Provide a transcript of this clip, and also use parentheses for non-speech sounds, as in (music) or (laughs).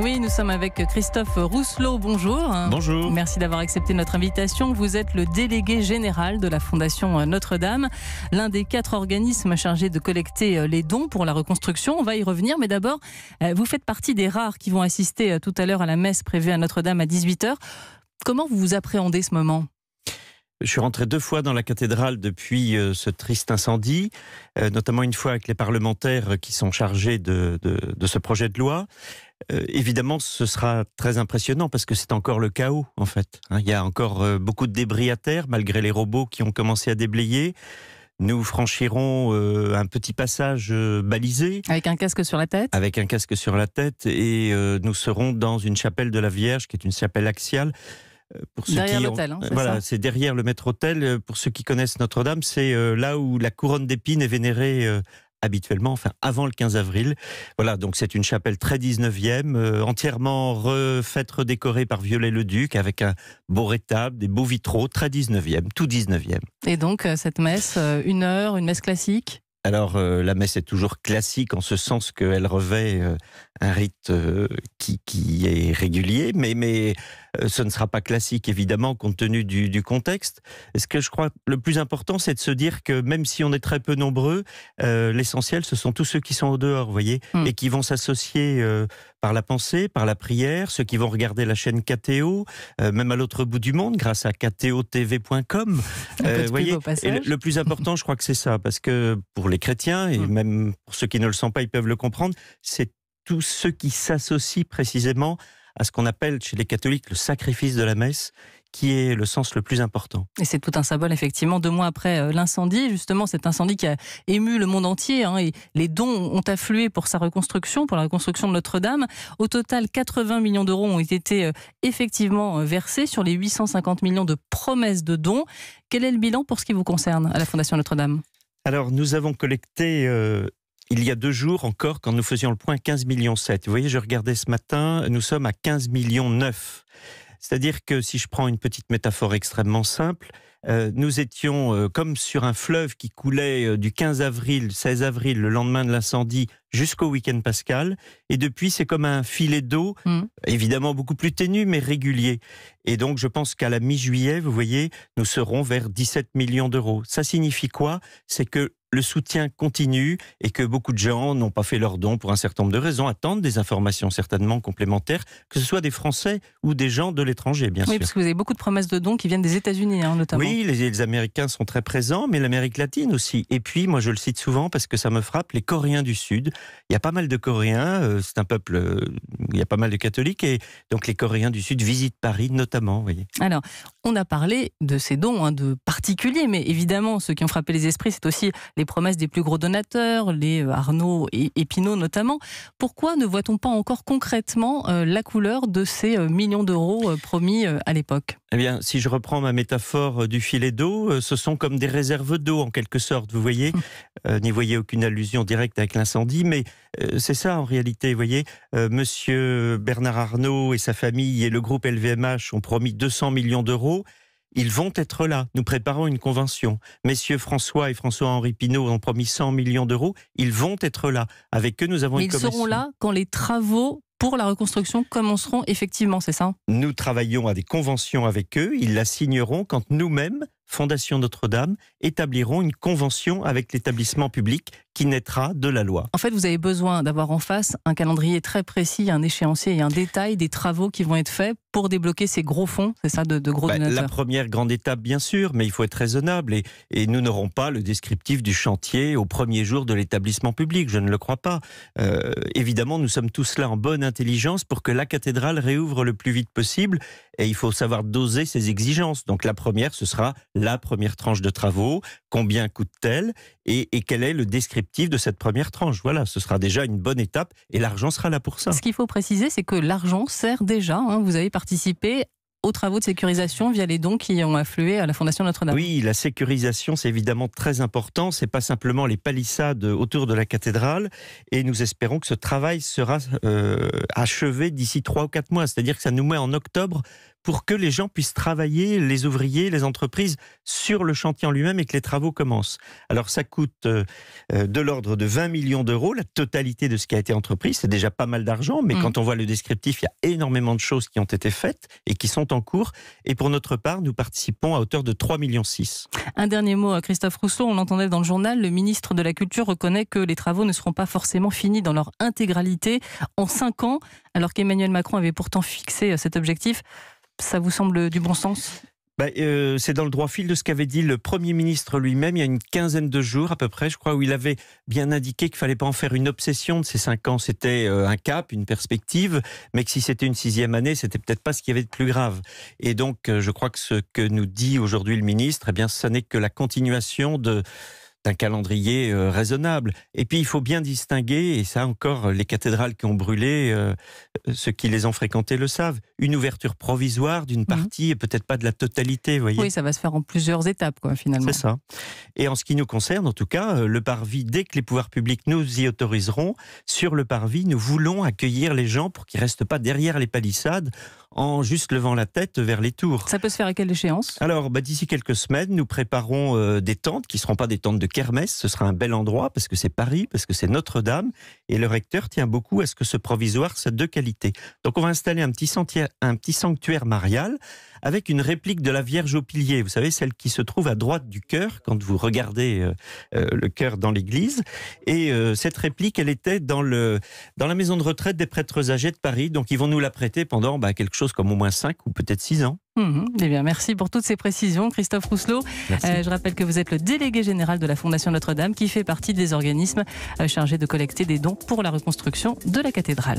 Oui, nous sommes avec Christophe Rousselot. Bonjour. Bonjour. Merci d'avoir accepté notre invitation. Vous êtes le délégué général de la Fondation Notre-Dame, l'un des quatre organismes chargés de collecter euh, les dons pour la reconstruction. On va y revenir, mais d'abord, euh, vous faites partie des rares qui vont assister euh, tout à l'heure à la messe prévue à Notre-Dame à 18h. Comment vous vous appréhendez ce moment je suis rentré deux fois dans la cathédrale depuis euh, ce triste incendie, euh, notamment une fois avec les parlementaires qui sont chargés de, ce projet de loi. Euh, évidemment, ce sera très impressionnant parce que c'est encore le chaos, en fait. Hein. il y a encore beaucoup de débris à terre, malgré les robots qui ont commencé à déblayer. Nous franchirons un petit passage balisé. Avec un casque sur la tête Avec un casque sur la tête. Et nous serons dans une chapelle de la Vierge, qui est une chapelle axiale. Euh, hein, voilà, c'est derrière le maître-hôtel. Euh, pour ceux qui connaissent Notre-Dame, c'est euh, là où la couronne d'épines est vénérée habituellement, enfin avant le 15 avril. Voilà, donc c'est une chapelle très 19e, entièrement refaite, redécorée par Viollet-le-Duc, avec un beau rétable, des beaux vitraux, très 19e, tout 19e. Et donc cette messe, une heure, une messe classique alors euh, la messe est toujours classique en ce sens qu'elle revêt euh, un rite euh, qui, est régulier, mais, mais ce ne sera pas classique évidemment compte tenu du, contexte. ce que je crois le plus important, c'est de se dire que même si on est très peu nombreux, l'essentiel, ce sont tous ceux qui sont au dehors, vous voyez, mmh. et qui vont s'associer par la pensée, par la prière, ceux qui vont regarder la chaîne KTO, euh, même à l'autre bout du monde, grâce à ktotv.com. (laughs) Euh, voyez, et le, plus important, je crois que c'est ça, parce que pour les chrétiens, et mm. même pour ceux qui ne le sont pas, ils peuvent le comprendre, c'est tout ce qui s'associe précisément à ce qu'on appelle chez les catholiques le sacrifice de la messe qui est le sens le plus important. Et c'est tout un symbole, effectivement, deux mois après euh, l'incendie, justement cet incendie qui a ému le monde entier, hein, et les dons ont afflué pour sa reconstruction, pour la reconstruction de Notre-Dame. Au total, 80 millions d'euros ont été euh, effectivement euh, versés sur les 850 millions de promesses de dons. Quel est le bilan pour ce qui vous concerne à la Fondation Notre-Dame Alors, nous avons collecté il y a deux jours encore, quand nous faisions le point, 15 millions 7. Vous voyez, je regardais ce matin, nous sommes à 15 millions 9. C'est-à-dire que si je prends une petite métaphore extrêmement simple, euh, nous étions euh, comme sur un fleuve qui coulait euh, du 15 avril, 16 avril, le lendemain de l'incendie, jusqu'au week-end pascal. Et depuis, c'est comme un filet d'eau, mmh. évidemment beaucoup plus ténu, mais régulier. Et donc, je pense qu'à la mi-juillet, vous voyez, nous serons vers 17 millions d'euros. Ça signifie quoi C'est que le soutien continue et que beaucoup de gens n'ont pas fait leur don pour un certain nombre de raisons, attendent des informations certainement complémentaires, que ce soit des Français ou des gens de l'étranger, bien sûr. Oui, parce que vous avez beaucoup de promesses de dons qui viennent des États-Unis, hein, notamment. Oui, les, Américains sont très présents, mais l'Amérique latine aussi. Et puis, moi, je le cite souvent parce que ça me frappe, les Coréens du Sud. Il y a pas mal de Coréens, euh, c'est un peuple, euh, il y a pas mal de catholiques, et donc les Coréens du Sud visitent Paris notamment. voyez. Alors, on a parlé de ces dons hein, de particuliers, mais évidemment, ceux qui ont frappé les esprits, c'est aussi les promesses des plus gros donateurs, les euh, Arnaud et, Pinault notamment. Pourquoi ne voit-on pas encore concrètement la couleur de ces millions d'euros promis à l'époque eh bien, si je reprends ma métaphore euh, du filet d'eau, euh, ce sont comme des réserves d'eau en quelque sorte. Vous voyez, (laughs) euh, n'y voyez aucune allusion directe avec l'incendie, mais c'est ça en réalité. Vous voyez, Monsieur Bernard Arnault et sa famille et le groupe LVMH ont promis 200 millions d'euros. Ils vont être là. Nous préparons une convention. Messieurs François et François-Henri Pinault ont promis 100 millions d'euros. Ils vont être là. Avec eux, nous avons mais ils seront là quand les travaux pour la reconstruction commenceront effectivement, c'est ça Nous travaillons à des conventions avec eux, ils la signeront quand nous-mêmes, Fondation Notre-Dame établiront une convention avec l'établissement public qui naîtra de la loi. En fait, vous avez besoin d'avoir en face un calendrier très précis, un échéancier et un détail des travaux qui vont être faits pour débloquer ces gros fonds, c'est ça, de, gros bah, La première grande étape, bien sûr, mais il faut être raisonnable et, nous n'aurons pas le descriptif du chantier au premier jour de l'établissement public, je ne le crois pas. Euh, évidemment, nous sommes tous là en bonne intelligence pour que la cathédrale réouvre le plus vite possible et il faut savoir doser ses exigences. Donc la première, ce sera la première tranche de travaux, combien coûte-t-elle et, quel est le descriptif de cette première tranche. Voilà, ce sera déjà une bonne étape et l'argent sera là pour ça. Ce qu'il faut préciser, c'est que l'argent sert déjà. Hein. vous avez participé aux travaux de sécurisation via les dons qui ont afflué à la Fondation Notre-Dame. Oui, la sécurisation, c'est évidemment très important. Ce n'est pas simplement les palissades autour de la cathédrale. Et nous espérons que ce travail sera euh, achevé d'ici trois ou quatre mois. C'est-à-dire que ça nous met en octobre pour que les gens puissent travailler, les ouvriers, les entreprises, sur le chantier en lui-même et que les travaux commencent. Alors ça coûte euh, euh, de l'ordre de 20 millions d'euros, la totalité de ce qui a été entrepris. C'est déjà pas mal d'argent, mais mm. quand on voit le descriptif, il y a énormément de choses qui ont été faites et qui sont en cours. Et pour notre part, nous participons à hauteur de 3,6 millions. Un dernier mot à euh, Christophe Rousseau. On l'entendait dans le journal, le ministre de la Culture reconnaît que les travaux ne seront pas forcément finis dans leur intégralité en 5 ans, alors qu'Emmanuel Macron avait pourtant fixé cet objectif ça vous semble du bon sens bah, euh, c'est dans le droit fil de ce qu'avait dit le Premier ministre lui-même il y a une quinzaine de jours à peu près, je crois, où il avait bien indiqué qu'il fallait pas en faire une obsession de ces cinq ans. C'était euh, un cap, une perspective, mais que si c'était une sixième année, c'était peut-être pas ce qu'il y avait de plus grave. Et donc, euh, je crois que ce que nous dit aujourd'hui le ministre, eh bien, ça n'est que la continuation de d'un calendrier euh, raisonnable. Et puis il faut bien distinguer, et ça encore, les cathédrales qui ont brûlé, euh, ceux qui les ont fréquentées le savent, une ouverture provisoire d'une mhm. partie et peut-être pas de la totalité. Voyez. Oui, ça va se faire en plusieurs étapes, quoi, finalement. C'est ça. Et en ce qui nous concerne, en tout cas, euh, le parvis, dès que les pouvoirs publics nous y autoriseront, sur le parvis, nous voulons accueillir les gens pour qu'ils restent pas derrière les palissades en juste levant la tête vers les tours. Ça peut se faire à quelle échéance Alors, bah, d'ici quelques semaines, nous préparons des tentes qui ne seront pas des tentes de kermesse, ce sera un bel endroit parce que c'est Paris, parce que c'est Notre-Dame, et le recteur tient beaucoup à ce que ce provisoire soit de qualité. Donc on va installer un petit, sentier, un petit sanctuaire marial avec une réplique de la Vierge au pilier, vous savez, celle qui se trouve à droite du cœur, quand vous regardez euh, euh, le cœur dans l'église. Et euh, cette réplique, elle était dans, le, dans la maison de retraite des prêtres âgés de Paris. Donc ils vont nous la prêter pendant bah, quelque chose comme au moins 5 ou peut-être 6 ans. Mhm. eh bien, merci pour toutes ces précisions, Christophe Rousselot. je rappelle que vous êtes le délégué général de la Fondation Notre-Dame, qui fait partie des organismes chargés de collecter des dons pour la reconstruction de la cathédrale.